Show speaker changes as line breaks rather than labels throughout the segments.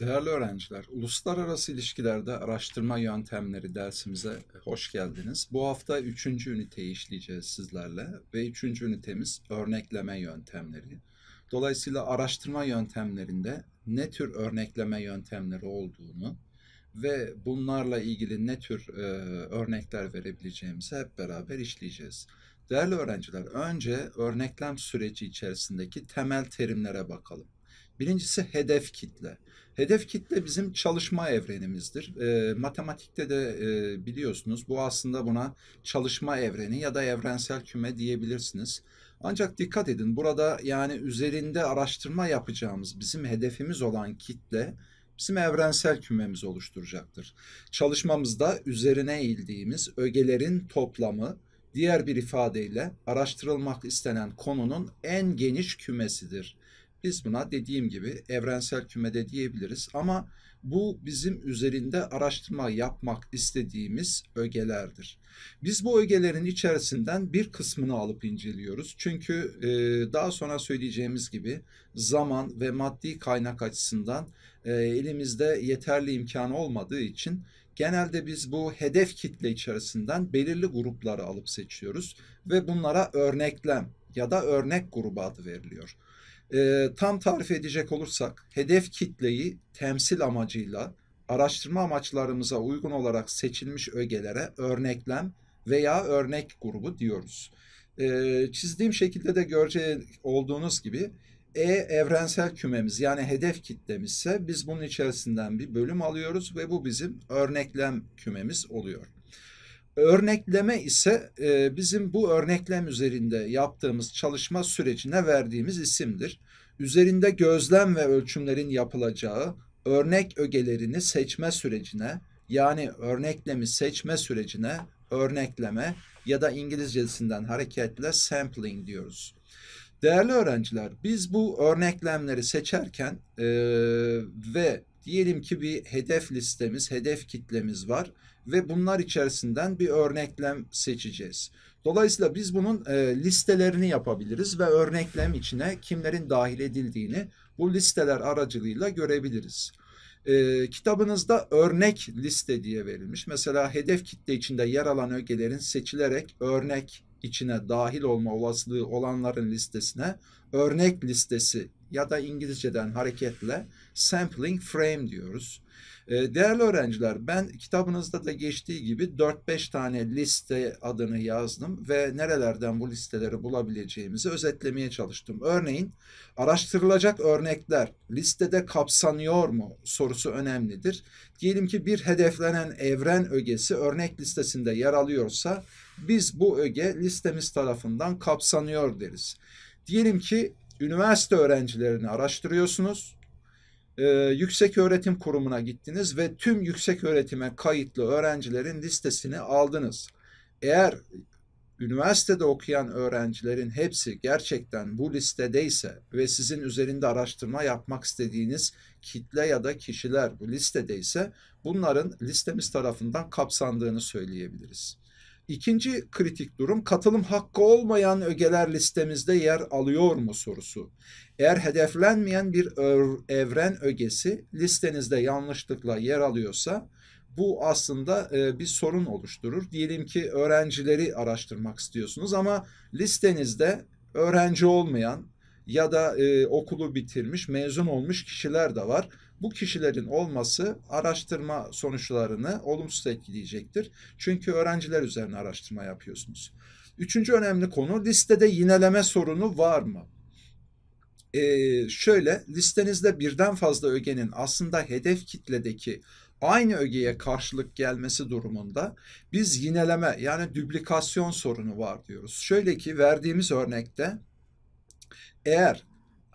Değerli öğrenciler, uluslararası İlişkilerde araştırma yöntemleri dersimize e, hoş geldiniz. Bu hafta üçüncü üniteyi işleyeceğiz sizlerle ve üçüncü ünitemiz örnekleme yöntemleri. Dolayısıyla araştırma yöntemlerinde ne tür örnekleme yöntemleri olduğunu ve bunlarla ilgili ne tür e, örnekler verebileceğimizi hep beraber işleyeceğiz. Değerli öğrenciler, önce örneklem süreci içerisindeki temel terimlere bakalım. Birincisi hedef kitle. Hedef kitle bizim çalışma evrenimizdir. E, matematikte de e, biliyorsunuz bu aslında buna çalışma evreni ya da evrensel küme diyebilirsiniz. Ancak dikkat edin burada yani üzerinde araştırma yapacağımız bizim hedefimiz olan kitle bizim evrensel kümemiz oluşturacaktır. Çalışmamızda üzerine eğildiğimiz ögelerin toplamı diğer bir ifadeyle araştırılmak istenen konunun en geniş kümesidir. Biz buna dediğim gibi evrensel kümede diyebiliriz ama bu bizim üzerinde araştırma yapmak istediğimiz ögelerdir. Biz bu ögelerin içerisinden bir kısmını alıp inceliyoruz. Çünkü e, daha sonra söyleyeceğimiz gibi zaman ve maddi kaynak açısından e, elimizde yeterli imkan olmadığı için genelde biz bu hedef kitle içerisinden belirli grupları alıp seçiyoruz ve bunlara örneklem ya da örnek grubu adı veriliyor. E, tam tarif edecek olursak hedef kitleyi temsil amacıyla araştırma amaçlarımıza uygun olarak seçilmiş ögelere örneklem veya örnek grubu diyoruz. E, çizdiğim şekilde de görece olduğunuz gibi E evrensel kümemiz yani hedef kitlemizse biz bunun içerisinden bir bölüm alıyoruz ve bu bizim örneklem kümemiz oluyor. Örnekleme ise e, bizim bu örneklem üzerinde yaptığımız çalışma sürecine verdiğimiz isimdir. Üzerinde gözlem ve ölçümlerin yapılacağı örnek ögelerini seçme sürecine yani örneklemi seçme sürecine örnekleme ya da İngilizcesinden hareketle sampling diyoruz. Değerli öğrenciler biz bu örneklemleri seçerken e, ve diyelim ki bir hedef listemiz, hedef kitlemiz var ve bunlar içerisinden bir örneklem seçeceğiz. Dolayısıyla biz bunun e, listelerini yapabiliriz ve örneklem içine kimlerin dahil edildiğini bu listeler aracılığıyla görebiliriz. E, kitabınızda örnek liste diye verilmiş. Mesela hedef kitle içinde yer alan ögelerin seçilerek örnek içine dahil olma olasılığı olanların listesine örnek listesi ya da İngilizceden hareketle sampling frame diyoruz. Ee, değerli öğrenciler ben kitabınızda da geçtiği gibi 4-5 tane liste adını yazdım ve nerelerden bu listeleri bulabileceğimizi özetlemeye çalıştım. Örneğin araştırılacak örnekler listede kapsanıyor mu sorusu önemlidir. Diyelim ki bir hedeflenen evren ögesi örnek listesinde yer alıyorsa biz bu öge listemiz tarafından kapsanıyor deriz. Diyelim ki üniversite öğrencilerini araştırıyorsunuz. Ee, yüksek öğretim kurumuna gittiniz ve tüm yüksek öğretime kayıtlı öğrencilerin listesini aldınız. Eğer üniversitede okuyan öğrencilerin hepsi gerçekten bu listedeyse ve sizin üzerinde araştırma yapmak istediğiniz kitle ya da kişiler bu listedeyse bunların listemiz tarafından kapsandığını söyleyebiliriz. İkinci kritik durum katılım hakkı olmayan ögeler listemizde yer alıyor mu sorusu. Eğer hedeflenmeyen bir evren ögesi listenizde yanlışlıkla yer alıyorsa bu aslında e, bir sorun oluşturur. Diyelim ki öğrencileri araştırmak istiyorsunuz ama listenizde öğrenci olmayan ya da e, okulu bitirmiş, mezun olmuş kişiler de var bu kişilerin olması araştırma sonuçlarını olumsuz etkileyecektir. Çünkü öğrenciler üzerine araştırma yapıyorsunuz. Üçüncü önemli konu listede yineleme sorunu var mı? Ee, şöyle listenizde birden fazla ögenin aslında hedef kitledeki aynı ögeye karşılık gelmesi durumunda biz yineleme yani düplikasyon sorunu var diyoruz. Şöyle ki verdiğimiz örnekte eğer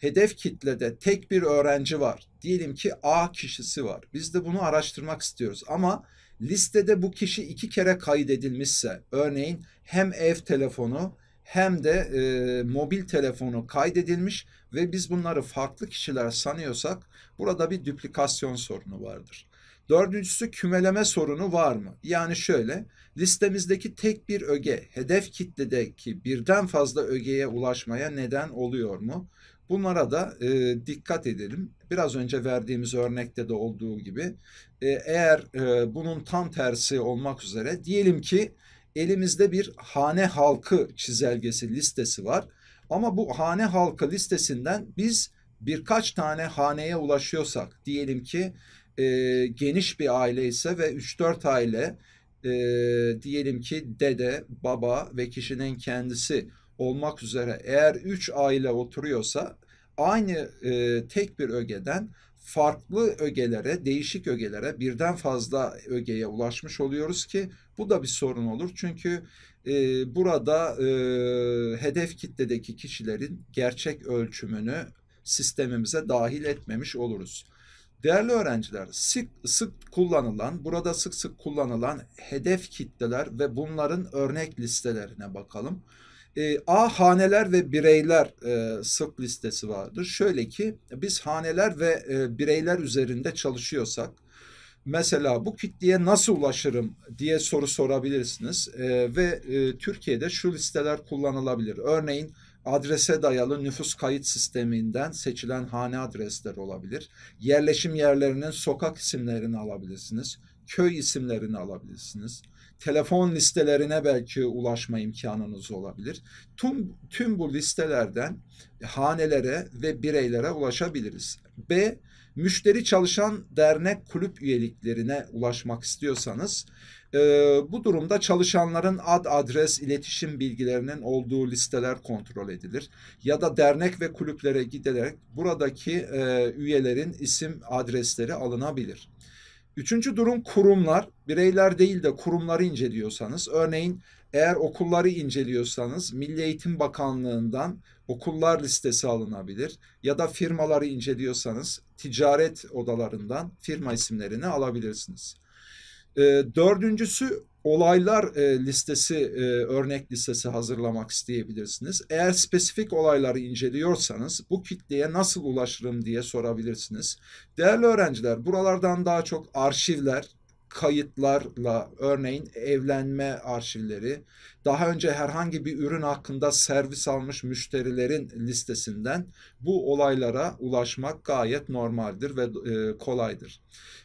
hedef kitlede tek bir öğrenci var. Diyelim ki A kişisi var. Biz de bunu araştırmak istiyoruz ama listede bu kişi iki kere kaydedilmişse örneğin hem ev telefonu hem de e, mobil telefonu kaydedilmiş ve biz bunları farklı kişiler sanıyorsak burada bir duplikasyon sorunu vardır. Dördüncüsü kümeleme sorunu var mı? Yani şöyle listemizdeki tek bir öge hedef kitledeki birden fazla ögeye ulaşmaya neden oluyor mu? Bunlara da e, dikkat edelim. Biraz önce verdiğimiz örnekte de olduğu gibi e, eğer e, bunun tam tersi olmak üzere diyelim ki elimizde bir hane halkı çizelgesi listesi var. Ama bu hane halkı listesinden biz birkaç tane haneye ulaşıyorsak diyelim ki e, geniş bir aile ise ve 3-4 aile e, diyelim ki dede, baba ve kişinin kendisi olmak üzere eğer 3 aile oturuyorsa aynı e, tek bir ögeden farklı ögelere, değişik ögelere birden fazla ögeye ulaşmış oluyoruz ki bu da bir sorun olur. Çünkü e, burada e, hedef kitledeki kişilerin gerçek ölçümünü sistemimize dahil etmemiş oluruz. Değerli öğrenciler, sık sık kullanılan, burada sık sık kullanılan hedef kitleler ve bunların örnek listelerine bakalım. E, A haneler ve bireyler e, sık listesi vardır. Şöyle ki biz haneler ve e, bireyler üzerinde çalışıyorsak mesela bu kitleye nasıl ulaşırım diye soru sorabilirsiniz e, ve e, Türkiye'de şu listeler kullanılabilir. Örneğin adrese dayalı nüfus kayıt sisteminden seçilen hane adresleri olabilir. Yerleşim yerlerinin sokak isimlerini alabilirsiniz. Köy isimlerini alabilirsiniz telefon listelerine belki ulaşma imkanınız olabilir. Tüm, tüm bu listelerden hanelere ve bireylere ulaşabiliriz. B. Müşteri çalışan dernek kulüp üyeliklerine ulaşmak istiyorsanız e, bu durumda çalışanların ad adres iletişim bilgilerinin olduğu listeler kontrol edilir. Ya da dernek ve kulüplere giderek buradaki e, üyelerin isim adresleri alınabilir. Üçüncü durum kurumlar. Bireyler değil de kurumları inceliyorsanız, örneğin eğer okulları inceliyorsanız Milli Eğitim Bakanlığı'ndan okullar listesi alınabilir ya da firmaları inceliyorsanız ticaret odalarından firma isimlerini alabilirsiniz. Ee, dördüncüsü olaylar e, listesi, e, örnek listesi hazırlamak isteyebilirsiniz. Eğer spesifik olayları inceliyorsanız bu kitleye nasıl ulaşırım diye sorabilirsiniz. Değerli öğrenciler buralardan daha çok arşivler, kayıtlarla örneğin evlenme arşivleri, daha önce herhangi bir ürün hakkında servis almış müşterilerin listesinden bu olaylara ulaşmak gayet normaldir ve e, kolaydır.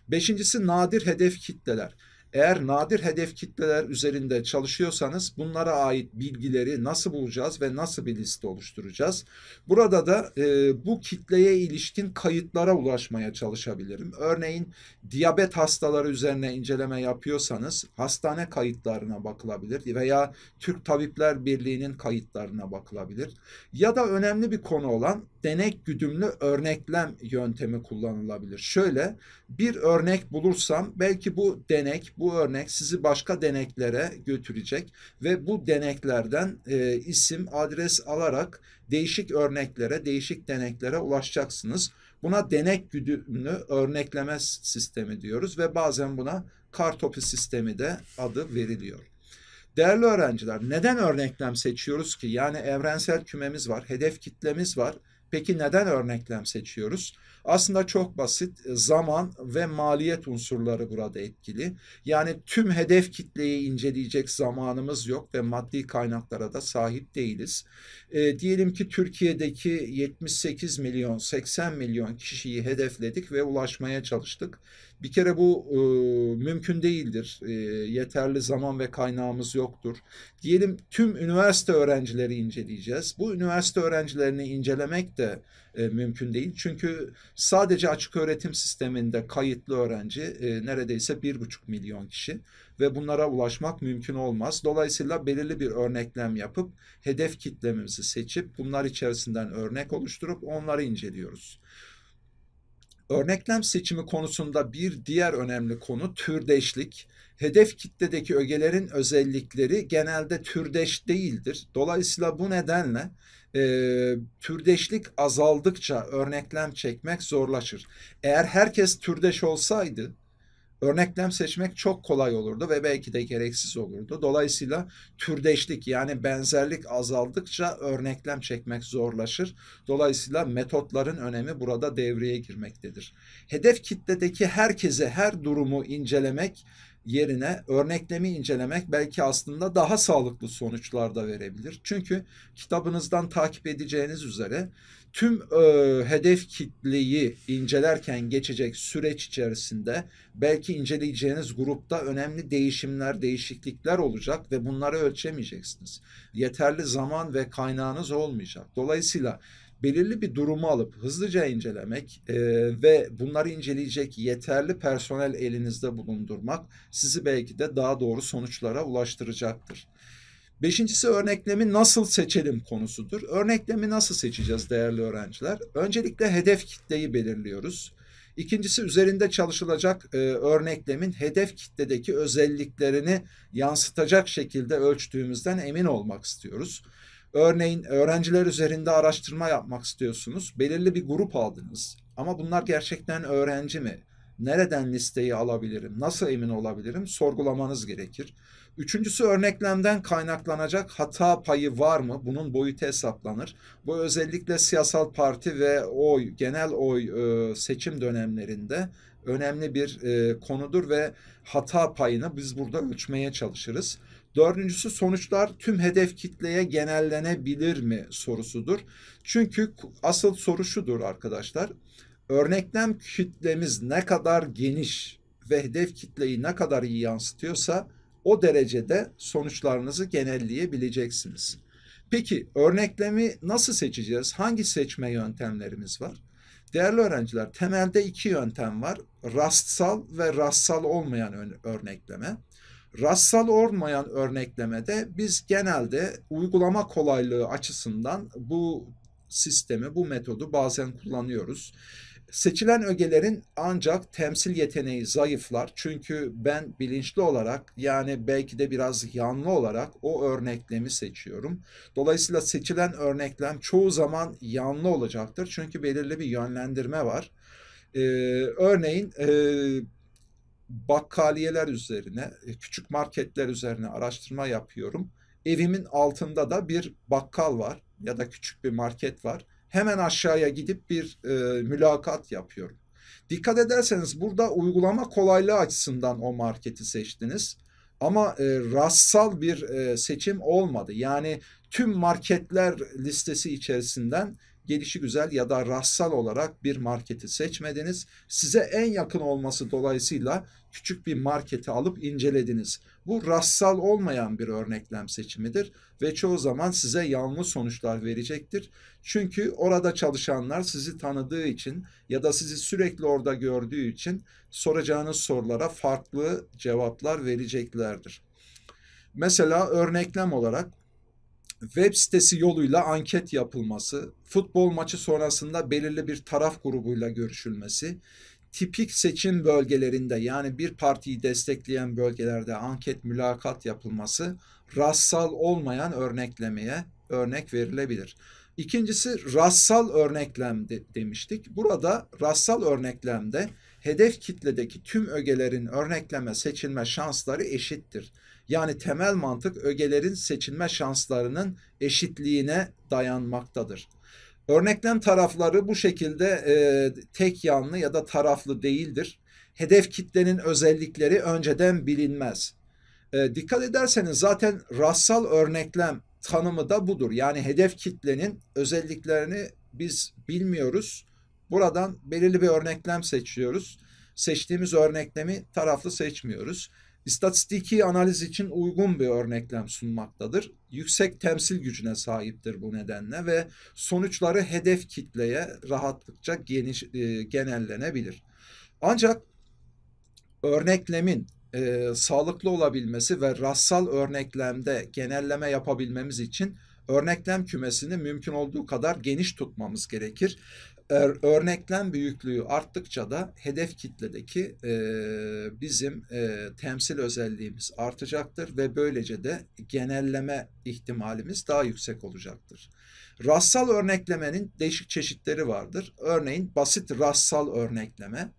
Beşincisi nadir hedef kitleler. Eğer nadir hedef kitleler üzerinde çalışıyorsanız bunlara ait bilgileri nasıl bulacağız ve nasıl bir liste oluşturacağız? Burada da e, bu kitleye ilişkin kayıtlara ulaşmaya çalışabilirim. Örneğin diyabet hastaları üzerine inceleme yapıyorsanız hastane kayıtlarına bakılabilir veya Türk Tabipler Birliği'nin kayıtlarına bakılabilir. Ya da önemli bir konu olan denek güdümlü örneklem yöntemi kullanılabilir. Şöyle bir örnek bulursam belki bu denek, bu örnek sizi başka deneklere götürecek ve bu deneklerden e, isim, adres alarak değişik örneklere, değişik deneklere ulaşacaksınız. Buna denek güdümlü örnekleme sistemi diyoruz ve bazen buna kartopi sistemi de adı veriliyor. Değerli öğrenciler neden örneklem seçiyoruz ki? Yani evrensel kümemiz var, hedef kitlemiz var Peki neden örneklem seçiyoruz? Aslında çok basit e, zaman ve maliyet unsurları burada etkili. Yani tüm hedef kitleyi inceleyecek zamanımız yok ve maddi kaynaklara da sahip değiliz. E, diyelim ki Türkiye'deki 78 milyon 80 milyon kişiyi hedefledik ve ulaşmaya çalıştık. Bir kere bu e, mümkün değildir. E, yeterli zaman ve kaynağımız yoktur. Diyelim tüm üniversite öğrencileri inceleyeceğiz. Bu üniversite öğrencilerini incelemek de e, mümkün değil. Çünkü sadece açık öğretim sisteminde kayıtlı öğrenci e, neredeyse bir buçuk milyon kişi ve bunlara ulaşmak mümkün olmaz. Dolayısıyla belirli bir örneklem yapıp hedef kitlemizi seçip bunlar içerisinden örnek oluşturup onları inceliyoruz. Örneklem seçimi konusunda bir diğer önemli konu türdeşlik. Hedef kitledeki ögelerin özellikleri genelde türdeş değildir. Dolayısıyla bu nedenle e, türdeşlik azaldıkça örneklem çekmek zorlaşır. Eğer herkes türdeş olsaydı örneklem seçmek çok kolay olurdu ve belki de gereksiz olurdu. Dolayısıyla türdeşlik yani benzerlik azaldıkça örneklem çekmek zorlaşır. Dolayısıyla metotların önemi burada devreye girmektedir. Hedef kitledeki herkese her durumu incelemek yerine örneklemi incelemek belki aslında daha sağlıklı sonuçlar da verebilir. Çünkü kitabınızdan takip edeceğiniz üzere tüm e, hedef kitleyi incelerken geçecek süreç içerisinde belki inceleyeceğiniz grupta önemli değişimler, değişiklikler olacak ve bunları ölçemeyeceksiniz. Yeterli zaman ve kaynağınız olmayacak. Dolayısıyla belirli bir durumu alıp hızlıca incelemek e, ve bunları inceleyecek yeterli personel elinizde bulundurmak sizi belki de daha doğru sonuçlara ulaştıracaktır. Beşincisi örneklemi nasıl seçelim konusudur. Örneklemi nasıl seçeceğiz değerli öğrenciler? Öncelikle hedef kitleyi belirliyoruz. İkincisi üzerinde çalışılacak e, örneklemin hedef kitledeki özelliklerini yansıtacak şekilde ölçtüğümüzden emin olmak istiyoruz. Örneğin öğrenciler üzerinde araştırma yapmak istiyorsunuz. Belirli bir grup aldınız. Ama bunlar gerçekten öğrenci mi? Nereden listeyi alabilirim? Nasıl emin olabilirim? Sorgulamanız gerekir. Üçüncüsü örneklemden kaynaklanacak hata payı var mı? Bunun boyutu hesaplanır. Bu özellikle siyasal parti ve oy, genel oy e, seçim dönemlerinde önemli bir e, konudur ve hata payını biz burada ölçmeye çalışırız. Dördüncüsü sonuçlar tüm hedef kitleye genellenebilir mi sorusudur. Çünkü asıl soru şudur arkadaşlar. Örneklem kitlemiz ne kadar geniş ve hedef kitleyi ne kadar iyi yansıtıyorsa o derecede sonuçlarınızı genelleyebileceksiniz. Peki örneklemi nasıl seçeceğiz? Hangi seçme yöntemlerimiz var? Değerli öğrenciler temelde iki yöntem var. Rastsal ve rastsal olmayan örnekleme. Rastsal olmayan örneklemede biz genelde uygulama kolaylığı açısından bu sistemi, bu metodu bazen kullanıyoruz. Seçilen ögelerin ancak temsil yeteneği zayıflar. Çünkü ben bilinçli olarak yani belki de biraz yanlı olarak o örneklemi seçiyorum. Dolayısıyla seçilen örneklem çoğu zaman yanlı olacaktır. Çünkü belirli bir yönlendirme var. Ee, örneğin... Ee, bakkaliyeler üzerine, e, küçük marketler üzerine araştırma yapıyorum. Evimin altında da bir bakkal var ya da küçük bir market var. Hemen aşağıya gidip bir e, mülakat yapıyorum. Dikkat ederseniz burada uygulama kolaylığı açısından o marketi seçtiniz. Ama e, rastsal bir e, seçim olmadı. Yani tüm marketler listesi içerisinden gelişi güzel ya da rastsal olarak bir marketi seçmediniz. Size en yakın olması dolayısıyla küçük bir marketi alıp incelediniz. Bu rastsal olmayan bir örneklem seçimidir ve çoğu zaman size yanlış sonuçlar verecektir. Çünkü orada çalışanlar sizi tanıdığı için ya da sizi sürekli orada gördüğü için soracağınız sorulara farklı cevaplar vereceklerdir. Mesela örneklem olarak web sitesi yoluyla anket yapılması, futbol maçı sonrasında belirli bir taraf grubuyla görüşülmesi, tipik seçim bölgelerinde yani bir partiyi destekleyen bölgelerde anket mülakat yapılması rassal olmayan örneklemeye örnek verilebilir. İkincisi rassal örneklem de, demiştik. Burada rassal örneklemde hedef kitledeki tüm ögelerin örnekleme seçilme şansları eşittir. Yani temel mantık ögelerin seçilme şanslarının eşitliğine dayanmaktadır. Örneklem tarafları bu şekilde e, tek yanlı ya da taraflı değildir. Hedef kitlenin özellikleri önceden bilinmez. E, dikkat ederseniz zaten rassal örneklem tanımı da budur. Yani hedef kitlenin özelliklerini biz bilmiyoruz. Buradan belirli bir örneklem seçiyoruz. Seçtiğimiz örneklemi taraflı seçmiyoruz istatistiki analiz için uygun bir örneklem sunmaktadır. Yüksek temsil gücüne sahiptir bu nedenle ve sonuçları hedef kitleye rahatlıkça geniş e, genellenebilir. Ancak örneklemin e, sağlıklı olabilmesi ve rassal örneklemde genelleme yapabilmemiz için örneklem kümesini mümkün olduğu kadar geniş tutmamız gerekir örneklem büyüklüğü arttıkça da hedef kitledeki e, bizim e, temsil özelliğimiz artacaktır ve böylece de genelleme ihtimalimiz daha yüksek olacaktır. Rassal örneklemenin değişik çeşitleri vardır. Örneğin basit rassal örnekleme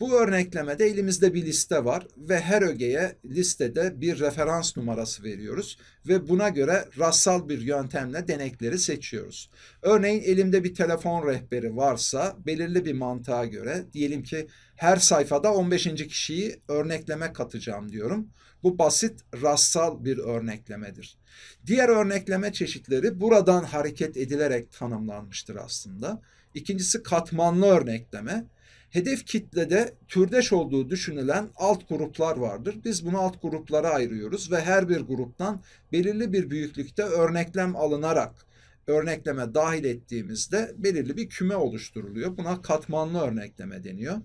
bu örneklemede elimizde bir liste var ve her ögeye listede bir referans numarası veriyoruz ve buna göre rastsal bir yöntemle denekleri seçiyoruz. Örneğin elimde bir telefon rehberi varsa belirli bir mantığa göre diyelim ki her sayfada 15. kişiyi örnekleme katacağım diyorum. Bu basit rastsal bir örneklemedir. Diğer örnekleme çeşitleri buradan hareket edilerek tanımlanmıştır aslında. İkincisi katmanlı örnekleme hedef kitlede türdeş olduğu düşünülen alt gruplar vardır. Biz bunu alt gruplara ayırıyoruz ve her bir gruptan belirli bir büyüklükte örneklem alınarak örnekleme dahil ettiğimizde belirli bir küme oluşturuluyor. Buna katmanlı örnekleme deniyor.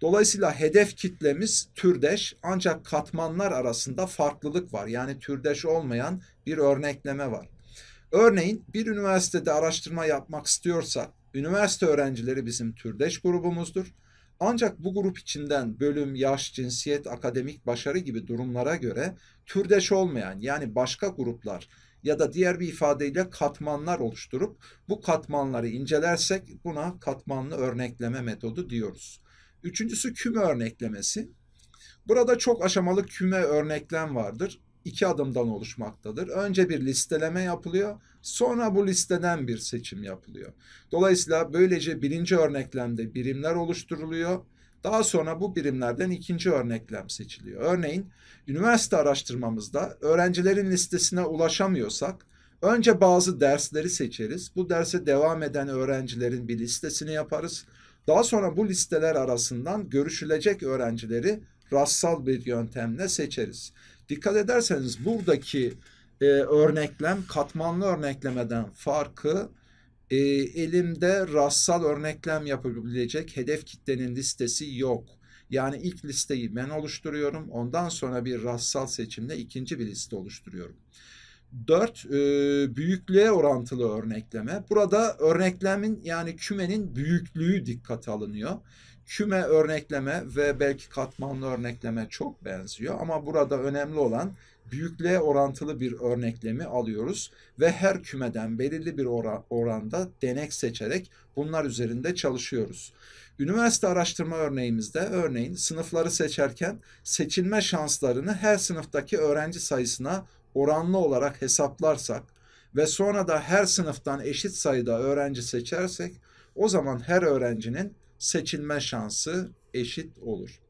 Dolayısıyla hedef kitlemiz türdeş ancak katmanlar arasında farklılık var. Yani türdeş olmayan bir örnekleme var. Örneğin bir üniversitede araştırma yapmak istiyorsak üniversite öğrencileri bizim türdeş grubumuzdur. Ancak bu grup içinden bölüm, yaş, cinsiyet, akademik başarı gibi durumlara göre türdeş olmayan yani başka gruplar ya da diğer bir ifadeyle katmanlar oluşturup bu katmanları incelersek buna katmanlı örnekleme metodu diyoruz. Üçüncüsü küme örneklemesi. Burada çok aşamalı küme örneklem vardır iki adımdan oluşmaktadır. Önce bir listeleme yapılıyor, sonra bu listeden bir seçim yapılıyor. Dolayısıyla böylece birinci örneklemde birimler oluşturuluyor. Daha sonra bu birimlerden ikinci örneklem seçiliyor. Örneğin üniversite araştırmamızda öğrencilerin listesine ulaşamıyorsak önce bazı dersleri seçeriz. Bu derse devam eden öğrencilerin bir listesini yaparız. Daha sonra bu listeler arasından görüşülecek öğrencileri rastsal bir yöntemle seçeriz. Dikkat ederseniz buradaki e, örneklem katmanlı örneklemeden farkı e, elimde rastsal örneklem yapabilecek hedef kitlenin listesi yok. Yani ilk listeyi ben oluşturuyorum. Ondan sonra bir rastsal seçimle ikinci bir liste oluşturuyorum. Dört e, büyüklüğe orantılı örnekleme. Burada örneklemin yani kümenin büyüklüğü dikkate alınıyor. Küme örnekleme ve belki katmanlı örnekleme çok benziyor ama burada önemli olan büyüklüğe orantılı bir örneklemi alıyoruz ve her kümeden belirli bir oranda denek seçerek bunlar üzerinde çalışıyoruz. Üniversite araştırma örneğimizde örneğin sınıfları seçerken seçilme şanslarını her sınıftaki öğrenci sayısına oranlı olarak hesaplarsak ve sonra da her sınıftan eşit sayıda öğrenci seçersek o zaman her öğrencinin seçilme şansı eşit olur.